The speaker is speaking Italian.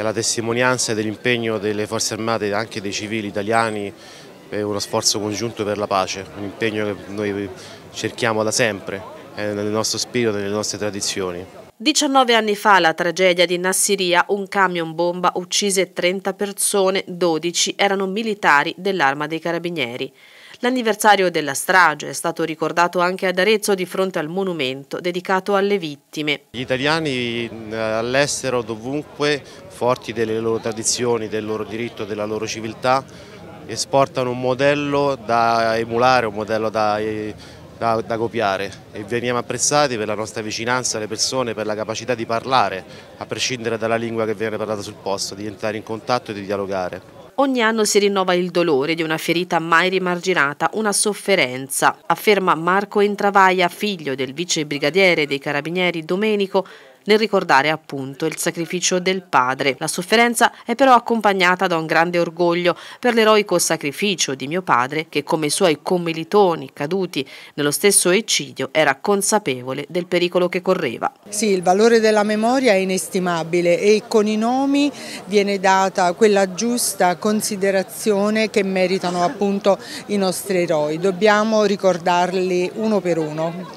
è la testimonianza dell'impegno delle forze armate e anche dei civili italiani per uno sforzo congiunto per la pace, un impegno che noi cerchiamo da sempre, è nel nostro spirito, nelle nostre tradizioni. 19 anni fa la tragedia di Nassiria, un camion bomba uccise 30 persone, 12 erano militari dell'arma dei carabinieri. L'anniversario della strage è stato ricordato anche ad Arezzo di fronte al monumento dedicato alle vittime. Gli italiani eh, all'estero, dovunque, forti delle loro tradizioni, del loro diritto, della loro civiltà, esportano un modello da emulare, un modello da, da, da, copiare e veniamo apprezzati per la nostra vicinanza alle persone, per la capacità di parlare, a prescindere dalla lingua che viene parlata sul posto, di entrare in contatto e di dialogare. Ogni anno si rinnova il dolore di una ferita mai rimarginata, una sofferenza, afferma Marco Entravaia, figlio del vice brigadiere dei carabinieri Domenico, nel ricordare appunto il sacrificio del padre. La sofferenza è però accompagnata da un grande orgoglio per l'eroico sacrificio di mio padre che come i suoi commilitoni caduti nello stesso eccidio era consapevole del pericolo che correva. Sì, il valore della memoria è inestimabile e con i nomi viene data quella giusta considerazione che meritano appunto i nostri eroi. Dobbiamo ricordarli uno per uno.